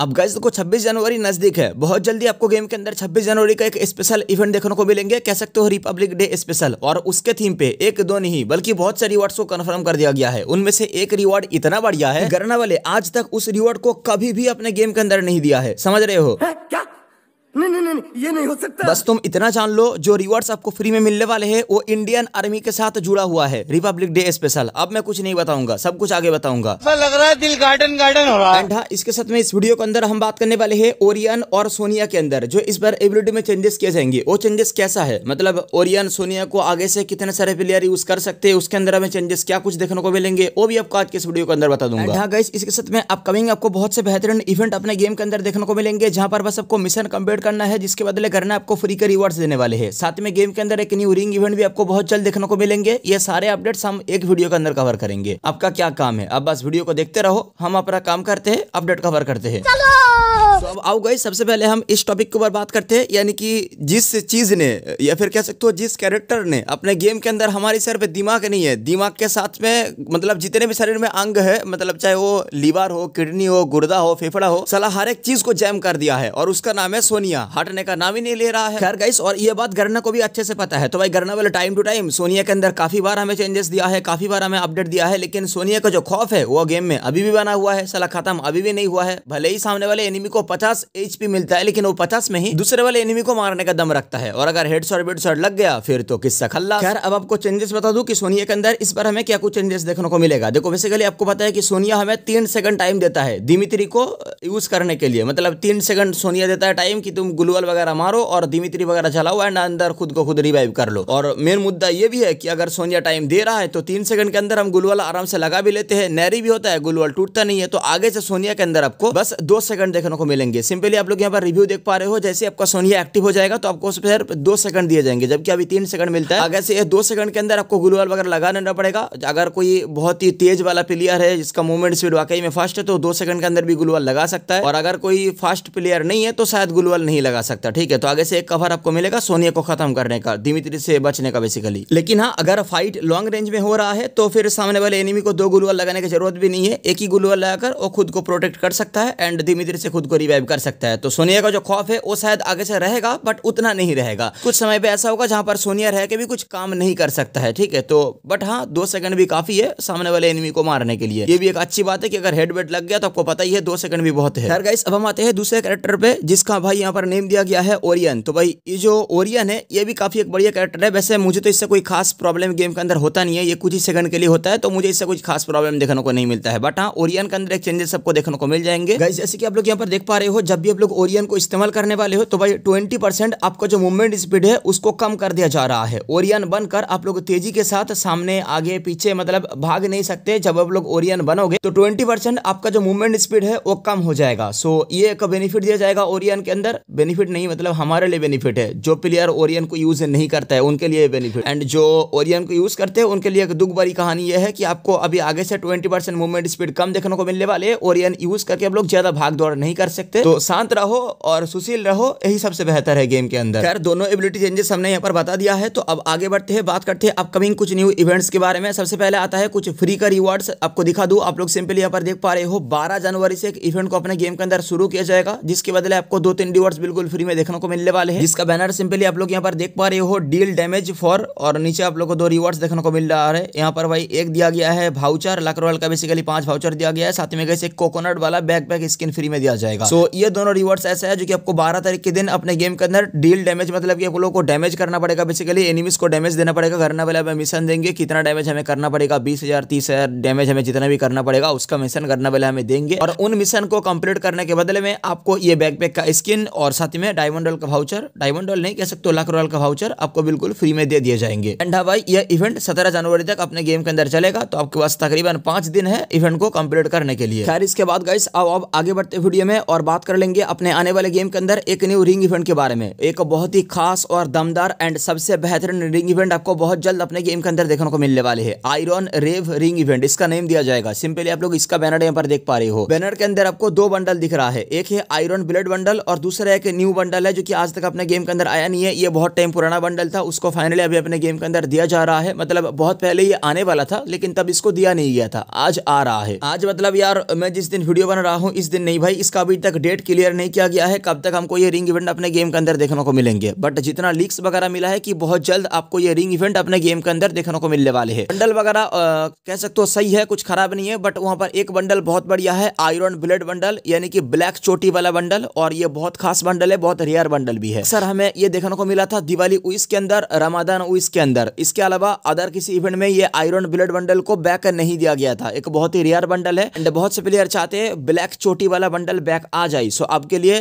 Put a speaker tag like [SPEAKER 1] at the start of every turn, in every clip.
[SPEAKER 1] अब गैस देखो 26 जनवरी नजदीक है बहुत जल्दी आपको गेम के अंदर 26 जनवरी का एक स्पेशल इवेंट देखने को मिलेंगे कह सकते हो रिपब्लिक डे स्पेशल और उसके थीम पे एक दो नहीं बल्कि बहुत से रिवार्ड्स को कंफर्म कर दिया गया है उनमें से एक रिवॉर्ड इतना बढ़िया है गरना वाले आज तक उस रिवॉर्ड को कभी भी अपने गेम के अंदर नहीं दिया है समझ रहे हो क्या नहीं नहीं नहीं ये नहीं हो सकता बस तुम इतना जान लो जो रिवॉर्ड्स आपको फ्री में मिलने वाले हैं वो इंडियन आर्मी के साथ जुड़ा हुआ है रिपब्लिक डे स्पेशल अब मैं कुछ नहीं बताऊंगा सब कुछ आगे बताऊंगा लग रहा है दिल गार्डन गार्डन हो रहा है हाँ, इसके साथ में इस वीडियो के अंदर हम बात करने वाले है ओरियन और सोनिया के अंदर जो इस बार एबिलिटी में चेंजेस किए जाएंगे वो चेंजेस कैसा है मतलब ओरियन सोनिया को आगे से कितने सारे प्लेयर यूज कर सकते हैं उसके अंदर हमें चेंजेस क्या कुछ देखने को मिलेंगे वो भी आपको आज के इस वीडियो के अंदर बता दूंगा हाँ इसके साथ में अपकमिंग आपको बहुत से बेहतरीन इवेंट अपने गेम के अंदर देखने को मिलेंगे जहाँ पर बस आपको मिशन कम्प्लीट करना है जिसके बदले करना आपको फ्री के रिवॉर्ड्स देने वाले हैं साथ में गेम के अंदर एक न्यू रिंग इवेंट भी आपको बहुत जल्द देखने को मिलेंगे ये सारे अपडेट्स हम एक वीडियो के अंदर कवर करेंगे आपका क्या काम है आप बस वीडियो को देखते रहो हम अपना काम करते हैं अपडेट कवर करते हैं अब आओ गई सबसे पहले हम इस टॉपिक के ऊपर बात करते हैं यानी कि जिस चीज़ ने या फिर कह सकते हो जिस कैरेक्टर ने अपने गेम के अंदर हमारे सर पे दिमाग नहीं है दिमाग के साथ में मतलब जितने भी शरीर में अंग है मतलब चाहे वो लीवर हो किडनी हो गुर्दा हो फेफड़ा हो सलाह हर एक चीज को जैम कर दिया है और उसका नाम है सोनिया हटने का नाम ही नहीं ले रहा है खैर गाइस और ये बात गरना को भी अच्छे से पता है तो भाई गरना वाले टाइम टू टाइम सोनिया के अंदर काफी बार हमें चेंजेस दिया है काफी बार हमें अपडेट दिया है लेकिन सोनिया का जो खौफ है वो गेम में अभी भी बना हुआ है सलाह खत्म अभी भी नहीं हुआ है भले ही सामने वाले एनिमी को पता पचास एच मिलता है लेकिन वो पचास में ही दूसरे वाले एनिमी को मारने का दम रखता है और अगर हेड शॉर्ट बेड शॉट लग गया फिर तो किस्सा खल्ला खैर अब आपको चेंजेस बता दू की सोनिया के अंदर इस बार हमें क्या कुछ चेंजेस देखने को मिलेगा देखो बेसिकली आपको पता है की सोनिया हमें तीन सेकंड टाइम देता है दिमित्री को यूज uh, करने के लिए मतलब तीन सेकंड सोनिया देता है टाइम की तुम ग्लूअल वगैरह मारो और दिमित्री वगैरह चलाओ एंड अंदर खुद को खुद रिवाइव कर लो और मेन मुद्दा ये भी है कि अगर सोनिया टाइम दे रहा है तो तीन सेकंड के अंदर हम ग्लूअल आराम से लगा भी लेते हैं नैरी भी होता है ग्लूअल टूटता नहीं है तो आगे से सोनिया के अंदर आपको बस दो सेकंड देखने को मिलेंगे देंगे सिंपली आप लोग यहाँ पर रिव्यू देख पा रहे हो जैसे आपका सोनिया एक्टिव हो जाएगा तो आपको उस पर दो सेकंड दिए जाएंगे जबकि अभी तीन सेकंड मिलता है अगर से दो सेकंड के अंदर आपको ग्लूवाल वगैरह लगा लेना पड़ेगा अगर कोई बहुत ही तेज वाला प्लेयर है जिसका मूवमेंट स्पीड वाकई में फास्ट है तो दो सेकंड के अंदर भी ग्लूवाल लगा सकता है और अगर कोई फास्ट प्लेयर नहीं है तो शायद ग्लूवाल नहीं लगा सकता ठीक है तो आगे से एक कवर आपको मिलेगा सोनिया को खत्म करने का धीमी से बचने का बेसिकली लेकिन हाँ अगर फाइट लॉन्ग रेंज में हो रहा है तो फिर सामने वाले एनिमी को दो ग्लूवाल लगाने की जरूरत भी नहीं है एक ही ग्लूवाल लगाकर वो खुद को प्रोटेक्ट कर सकता है एंड धीमी से खुद को रिवाइव रिवाइव कर सकता है तो सोनिया का जो खौफ है वो शायद आगे से रहेगा बट उतना नहीं रहेगा कुछ समय पे ऐसा होगा जहां पर सोनिया रह के भी कुछ काम नहीं कर सकता है ठीक है तो बट हाँ दो सेकंड भी काफी है सामने वाले एनिमी को मारने के लिए ये भी एक अच्छी बात है कि अगर हेड वेट लग गया तो आपको पता ही है दो सेकंड भी बहुत है गाइस अब हम आते हैं दूसरे कैरेक्टर पे जिसका भाई यहाँ पर नेम दिया गया है ओरियन तो भाई ये जो ओरियन है ये भी काफी एक बढ़िया कैरेक्टर है वैसे मुझे तो इससे कोई खास प्रॉब्लम गेम के अंदर होता नहीं है ये कुछ ही सेकंड के लिए होता है तो मुझे इससे कुछ खास प्रॉब्लम देखने को नहीं मिलता है बट हाँ ओरियन के अंदर एक चेंजेस सबको देखने को मिल जाएंगे जैसे कि आप लोग यहाँ पर देख पा रहे रहे हो जब भी आप लोग ओरियन को इस्तेमाल करने वाले हो तो भाई ट्वेंटी परसेंट आपका जो मूवमेंट स्पीड है उसको कम कर दिया जा रहा है ओरियन बनकर आप लोग तेजी के साथ सामने आगे पीछे मतलब भाग नहीं सकते जब आप लोग ओरियन बनोगे तो ट्वेंटी परसेंट आपका जो मूवमेंट स्पीड है वो कम हो जाएगा सो ये एक बेनिफिट दिया जाएगा ओरियन के अंदर बेनिफिट नहीं मतलब हमारे लिए बेनिफिट है जो प्लेयर ओरियन को यूज नहीं करता है उनके लिए बेनिफिट एंड जो ओरियन को यूज करते हैं उनके लिए एक दुख भरी कहानी यह है कि आपको अभी आगे से ट्वेंटी मूवमेंट स्पीड कम देखने को मिलने वाले ओरियन यूज करके आप लोग ज्यादा भाग दौड़ नहीं कर सकते सकते तो शांत रहो और सुशील रहो यही सबसे बेहतर है गेम के अंदर खैर दोनों एबिलिटी चेंजेस हमने यहाँ पर बता दिया है तो अब आगे बढ़ते हैं बात करते हैं अपकमिंग कुछ न्यू इवेंट्स के बारे में सबसे पहले आता है कुछ फ्री का रिवार्ड्स आपको दिखा दू आप लोग सिंपली यहाँ पर देख पा रहे हो बारह जनवरी से एक इवेंट को अपने गेम के अंदर शुरू किया जाएगा जिसके बदले आपको दो तीन रिवार्ड्स बिल्कुल फ्री में देखने को मिलने वाले हैं इसका बैनर सिंपली आप लोग यहाँ पर देख पा रहे हो डील डैमेज फॉर और नीचे आप लोग को दो रिवार्ड्स देखने को मिल रहा है यहाँ पर भाई एक दिया गया है भाउचर लकरवाल का बेसिकली पांच भाउचर दिया गया है साथ में कैसे कोकोनट वाला बैक बैक स्किन फ्री में दिया जाएगा सो तो ये दोनों रिवॉर्ड्स ऐसे हैं जो कि आपको 12 तारीख के दिन अपने गेम के अंदर डील डैमेज मतलब कि आप लोगों को डैमेज करना पड़ेगा बेसिकली एनिमीज को डैमेज देना पड़ेगा करने वाले हमें मिशन देंगे कितना डैमेज हमें करना पड़ेगा बीस हजार तीस हजार डैमेज हमें जितना भी करना पड़ेगा उसका मिशन करने वाले हमें देंगे और उन मिशन को कंप्लीट करने के बदले में आपको ये बैकपैक का स्किन और साथ में डायमंड डॉल का भाउचर डायमंड डॉल नहीं कह सकते लाख रोल का भाउचर आपको बिल्कुल फ्री में दे दिए जाएंगे एंड हाँ भाई ये इवेंट सत्रह जनवरी तक अपने गेम के अंदर चलेगा तो आपके पास तकरीबन पांच दिन है इवेंट को कम्प्लीट करने के लिए खैर इसके बाद गाइस अब आगे बढ़ते वीडियो में और बात कर लेंगे अपने आने वाले गेम के अंदर एक न्यू रिंग इवेंट के बारे में एक बहुत ही खास और दमदार एंड सबसे बेहतरीन रिंग इवेंट आपको बहुत जल्द अपने गेम के अंदर देखने को मिलने वाले है आयरन रेव रिंग इवेंट इसका नेम दिया जाएगा सिंपली आप लोग इसका बैनर यहाँ पर देख पा रहे हो बैनर के अंदर आपको दो बंडल दिख रहा है एक है आयरन ब्लड बंडल और दूसरा एक न्यू बंडल है जो की आज तक अपने गेम के अंदर आया नहीं है ये बहुत टाइम पुराना बंडल था उसको फाइनली अभी अपने गेम के अंदर दिया जा रहा है मतलब बहुत पहले ये आने वाला था लेकिन तब इसको दिया नहीं गया था आज आ रहा है आज मतलब यार मैं जिस दिन वीडियो बना रहा हूँ इस दिन नहीं भाई इसका अभी तक डेट क्लियर नहीं किया गया है कब तक हमको ये रिंग इवेंट अपने गेम के अंदर देखने को मिलेंगे बट जितना लीक्स वगैरह मिला है कि बहुत जल्द आपको ये रिंग इवेंट अपने गेम के अंदर देखने को मिलने वाले हैं बंडल वगैरह कह सकते हो सही है कुछ खराब नहीं है बट वहाँ पर एक बंडल बहुत बढ़िया है आयरन ब्लेड बंडल यानी कि ब्लैक चोटी वाला बंडल और ये बहुत खास बंडल है बहुत रेयर बंडल भी है सर हमें ये देखने को मिला था दिवाली उइस के अंदर रमादान उइस के अंदर इसके अलावा अदर किसी इवेंट में ये आयरन ब्लेड बंडल को बैक नहीं दिया गया था एक बहुत ही रेयर बंडल है एंड बहुत से प्लेयर चाहते हैं ब्लैक चोटी वाला बंडल बैक आ जाए सो आपके लिए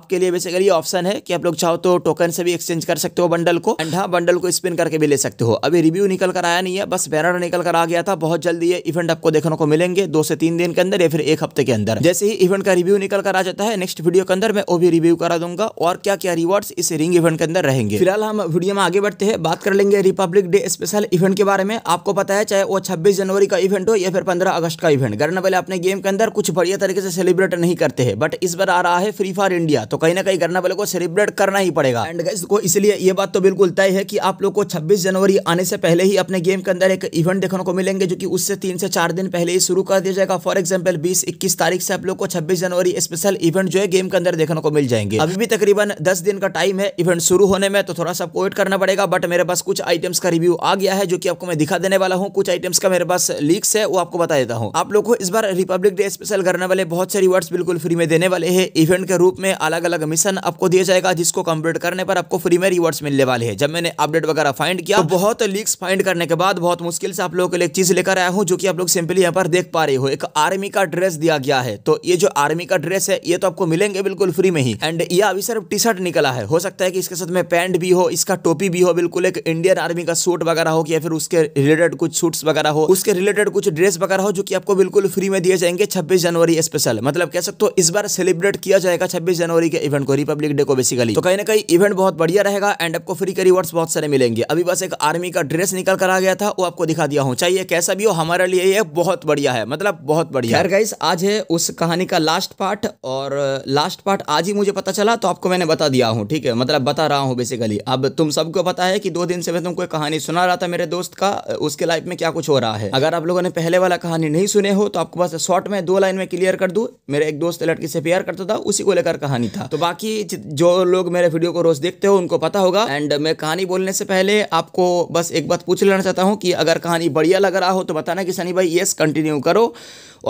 [SPEAKER 1] आपके लिए बेसिकली ये ऑप्शन है कि आप लोग चाहो तो टोकन से भी एक्सचेंज कर सकते हो बंडल को एंड हाँ बंडल को स्पिन करके भी ले सकते हो अभी रिव्यू निकल कर आया नहीं है बस बैनर निकल कर आ गया था बहुत जल्दी ये इवेंट आपको देखने को मिलेंगे दो से तीन दिन के अंदर या फिर एक हफ्ते के अंदर जैसे ही इवेंट का रिव्यू निकल कर आ जाता है नेक्स्ट वीडियो के अंदर मैं वो भी रिव्यू करा दूंगा और क्या क्या रिवॉर्ड इस रिंग इवेंट के अंदर रहेंगे फिलहाल हम वीडियो में आगे बढ़ते हैं बात कर लेंगे रिपब्लिक डे स्पेशल इवेंट के बारे में आपको पता है चाहे वो छब्बीस जनवरी का इवेंट हो या फिर पंद्रह अगस्त का इवेंट गरना पहले अपने गेम के अंदर कुछ बढ़िया तरीके से सेलिब्रेट नहीं करते हैं बट इस बार आ रहा है फ्री फायर इंडिया तो कहीं ना कहीं करना वाले को सेलिब्रेट करना ही पड़ेगा एंड गाइस को इसलिए ये बात तो बिल्कुल तय है कि आप लोग को छब्बीस जनवरी आने से पहले ही अपने गेम के अंदर एक इवेंट देखने को मिलेंगे जो कि उससे तीन से चार दिन पहले ही शुरू कर दिया जाएगा फॉर एग्जाम्पल बीस इक्कीस तारीख से आप लोग को छब्बीस जनवरी स्पेशल इवेंट जो है गेम के अंदर देखने को मिल जाएंगे अभी भी तकरीबन दस दिन का टाइम है इवेंट शुरू होने में तो थोड़ा सा वेट करना पड़ेगा बट मेरे पास कुछ आइटम्स का रिव्यू आ गया है जो कि आपको मैं दिखा देने वाला हूँ कुछ आइटम्स का मेरे पास लीक्स है वो आपको बता देता हूँ आप लोग को इस बार रिपब्लिक डे स्पेशल करने वाले बहुत से रिवॉर्ड्स बिल्कुल फ्री में देने वाले हैं इवेंट के रूप में अलग अलग मिशन आपको दिया जाएगा जिसको कंप्लीट करने पर आपको फ्री में रिवॉर्ड्स मिलने वाले हैं जब मैंने अपडेट वगैरह फाइंड किया तो बहुत लीक्स फाइंड करने के बाद बहुत मुश्किल से आप लोगों के लिए एक चीज लेकर आया हूँ जो कि आप लोग सिंपली यहाँ पर देख पा रहे हो एक आर्मी का ड्रेस दिया गया है तो ये जो आर्मी का ड्रेस है ये तो आपको मिलेंगे बिल्कुल फ्री में ही एंड ये अभी सिर्फ टी शर्ट निकला है हो सकता है कि इसके साथ में पैंट भी हो इसका टोपी भी हो बिल्कुल एक इंडियन आर्मी का सूट वगैरह हो या फिर उसके रिलेटेड कुछ सूट वगैरह हो उसके रिलेटेड कुछ ड्रेस वगैरह हो जो की आपको बिल्कुल फ्री में दिए जाएंगे छब्बीस जनवरी स्पेशल मतलब कह सकते हो इस बार सेलिब्रेट किया जाएगा छब्बीस जनवरी के इवेंट को रिपब्लिक डे को बेसिकली तो कहीं ना कहीं इवेंट बहुत बढ़िया रहेगा एंड आपको फ्री के रिवॉर्ड्स बहुत सारे मिलेंगे अभी बस एक आर्मी का ड्रेस निकल कर आ गया था वो आपको दिखा दिया हूँ चाहिए कैसा भी हो हमारे लिए ये बहुत बढ़िया है मतलब बहुत बढ़िया खैर गाइस आज है उस कहानी का लास्ट पार्ट और लास्ट uh, पार्ट आज ही मुझे पता चला तो आपको मैंने बता दिया हूँ ठीक है मतलब बता रहा हूँ बेसिकली अब तुम सबको पता है कि दो दिन से मैं तुमको कहानी सुना रहा था मेरे दोस्त का uh, उसके लाइफ में क्या कुछ हो रहा है अगर आप लोगों ने पहले वाला कहानी नहीं सुने हो तो आपको बस शॉर्ट में दो लाइन में क्लियर कर दू मेरे एक दोस्त लड़की से प्रिपेयर करता था उसी को लेकर कहानी था तो बाकी जो लोग मेरे वीडियो को रोज देखते हो उनको पता होगा एंड मैं कहानी बोलने से पहले आपको बस एक बात पूछ लेना चाहता हूँ कि अगर कहानी बढ़िया लग रहा हो तो बताना कि सनी भाई येस कंटिन्यू करो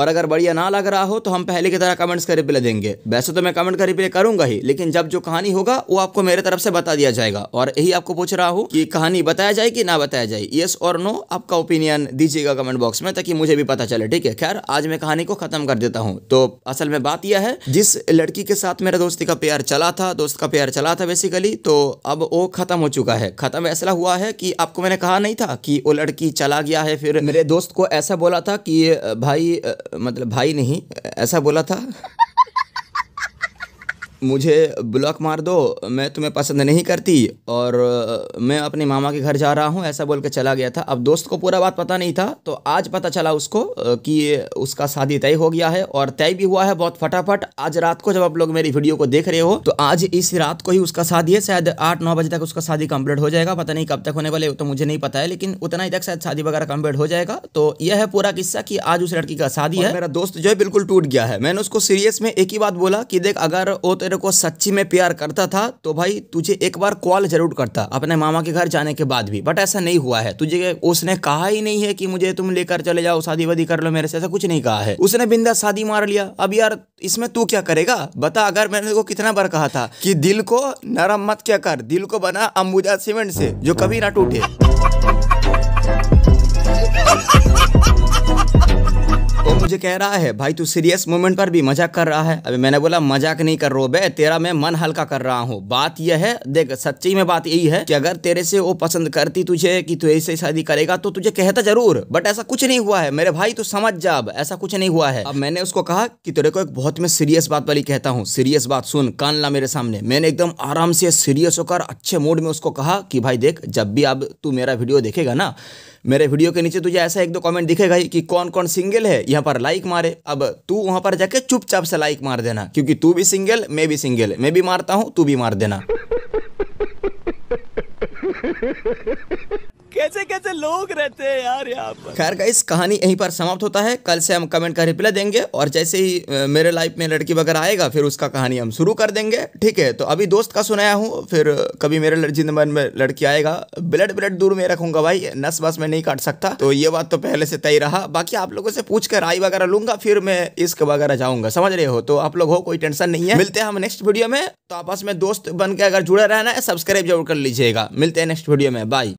[SPEAKER 1] और अगर बढ़िया ना लग रहा हो तो हम पहले की तरह कमेंट्स का रिप्लाई देंगे वैसे तो मैं कमेंट का रिप्लाई करूंगा ही लेकिन जब जो कहानी होगा वो आपको मेरे तरफ से बता दिया जाएगा और यही आपको पूछ रहा हूँ कि कहानी बताया जाए कि ना बताया जाए येस और नो आपका ओपिनियन दीजिएगा कमेंट बॉक्स में ताकि मुझे भी पता चले ठीक है खैर आज मैं कहानी को खत्म कर देता हूँ तो असल में बात यह है जिस लड़की के साथ मेरा दोस्ती का प्यार चला था दोस्त का प्यार चला था बेसिकली तो अब वो ख़त्म हो चुका है ख़त्म ऐसा हुआ है कि आपको मैंने कहा नहीं था कि वो लड़की चला गया है फिर मेरे दोस्त को ऐसा बोला था कि भाई मतलब भाई नहीं ऐसा बोला था मुझे ब्लॉक मार दो मैं तुम्हें पसंद नहीं करती और मैं अपने मामा के घर जा रहा हूँ ऐसा बोल के चला गया था अब दोस्त को पूरा बात पता नहीं था तो आज पता चला उसको कि उसका शादी तय हो गया है और तय भी हुआ है बहुत फटाफट आज रात को जब आप लोग मेरी वीडियो को देख रहे हो तो आज इस रात को ही उसका शादी है शायद आठ नौ बजे तक उसका शादी कंप्लीट हो जाएगा पता नहीं कब तक होने वाले तो मुझे नहीं पता है लेकिन उतना ही तक शायद शादी वगैरह कम्प्लीट हो जाएगा तो यह है पूरा किस्सा कि आज उस लड़की का शादी है मेरा दोस्त जो है बिल्कुल टूट गया है मैंने उसको सीरियस में एक ही बात बोला कि देख अगर वो तेरे को सच्ची में प्यार करता था तो भाई तुझे एक बार कॉल ज़रूर करता अपने मामा के घर जाने के बाद भी बट ऐसा नहीं हुआ है तुझे उसने कहा ही नहीं है कि मुझे तुम लेकर चले जाओ शादी वादी कर लो मेरे से ऐसा कुछ नहीं कहा है उसने बिंदा शादी मार लिया अब यार इसमें तू क्या करेगा बता अगर मैंने को कितना बार कहा था कि दिल को नरम मत क्या कर दिल को बना अंबुजा सीमेंट से जो कभी ना टूटे वो मुझे कह रहा है भाई तू सीरियस मोमेंट पर भी मजाक कर रहा है अभी मैंने बोला मजाक नहीं कर रो बे तेरा मैं मन हल्का कर रहा हूँ बात यह है देख सच्ची में बात यही है कि अगर तेरे से वो पसंद करती तुझे कि तू ऐसे शादी करेगा तो तुझे कहता जरूर बट ऐसा कुछ नहीं हुआ है मेरे भाई तू समझ जा अब ऐसा कुछ नहीं हुआ है अब मैंने उसको कहा कि तेरे को एक बहुत मैं सीरियस बात वाली कहता हूँ सीरियस बात सुन कान ला मेरे सामने मैंने एकदम आराम से सीरियस होकर अच्छे मूड में उसको कहा कि भाई देख जब भी अब तू मेरा वीडियो देखेगा ना मेरे वीडियो के नीचे तुझे ऐसा एक दो कमेंट दिखेगा कि कौन कौन सिंगल है यहाँ पर लाइक मारे अब तू वहाँ पर जाके चुपचाप से लाइक मार देना क्योंकि तू भी सिंगल मैं भी सिंगल मैं भी मारता हूँ तू भी मार देना कैसे कैसे लोग रहते हैं यार यहाँ पर खैर का इस कहानी यहीं पर समाप्त होता है कल से हम कमेंट का रिप्लाई देंगे और जैसे ही मेरे लाइफ में लड़की वगैरह आएगा फिर उसका कहानी हम शुरू कर देंगे ठीक है तो अभी दोस्त का सुनाया हूँ फिर कभी मेरे मन में लड़की आएगा ब्लड ब्लड दूर में रखूंगा भाई नस बस में नहीं काट सकता तो ये बात तो पहले से तय रहा बाकी आप लोगों से पूछ कर आई वगैरह लूंगा फिर मैं इसक वगैरह जाऊंगा समझ रहे हो तो आप लोग हो कोई टेंशन नहीं है मिलते हैं हम नेक्स्ट वीडियो में तो आपस में दोस्त बन के अगर जुड़े रहना है सब्सक्राइब जरूर कर लीजिएगा मिलते हैं नेक्स्ट वीडियो में बाय